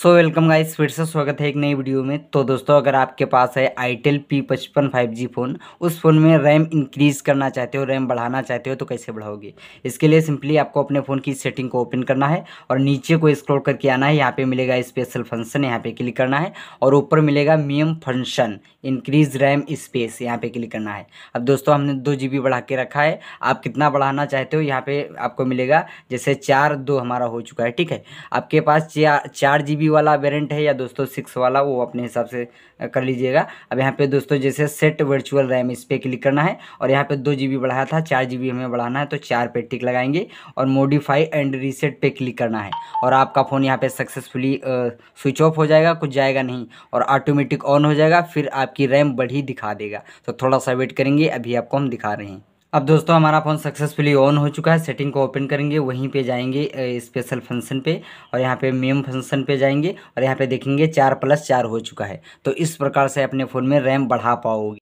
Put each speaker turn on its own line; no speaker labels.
so welcome guys फिर से स्वागत है एक नई वीडियो में तो दोस्तों अगर आपके पास है आईटेल पी पचपन फाइव जी फ़ोन उस फ़ोन में रैम इंक्रीज़ करना चाहते हो रैम बढ़ाना चाहते हो तो कैसे बढ़ाओगे इसके लिए सिंपली आपको अपने फ़ोन की सेटिंग को ओपन करना है और नीचे को स्क्रॉल करके आना है यहाँ पे मिलेगा स्पेशल फंक्शन यहाँ पे क्लिक करना है और ऊपर मिलेगा मीएम फंक्शन इंक्रीज रैम स्पेस यहाँ पे क्लिक करना है अब दोस्तों हमने दो जी बढ़ा के रखा है आप कितना बढ़ाना चाहते हो यहाँ पर आपको मिलेगा जैसे चार दो हमारा हो चुका है ठीक है आपके पास चार जी बी वाला वेरेंट है या दोस्तों सिक्स वाला वो अपने हिसाब से कर लीजिएगा अब यहाँ पे दोस्तों जैसे सेट वर्चुअल रैम इस पर क्लिक करना है और यहाँ पे दो जी बढ़ाया था चार जी हमें बढ़ाना है तो चार पे टिक लगाएंगे और मोडिफाई एंड रीसेट पे क्लिक करना है और आपका फ़ोन यहाँ पे सक्सेसफुली स्विच ऑफ हो जाएगा कुछ जाएगा नहीं और ऑटोमेटिक ऑन हो जाएगा फिर आपकी रैम बढ़ी दिखा देगा तो थोड़ा सा वेट करेंगे अभी आपको हम दिखा रहे हैं अब दोस्तों हमारा फ़ोन सक्सेसफुली ऑन हो चुका है सेटिंग को ओपन करेंगे वहीं पे जाएंगे स्पेशल फंक्शन पे और यहाँ पे मेम फंक्शन पे जाएंगे और यहाँ पे देखेंगे चार प्लस चार हो चुका है तो इस प्रकार से अपने फ़ोन में रैम बढ़ा पाओगे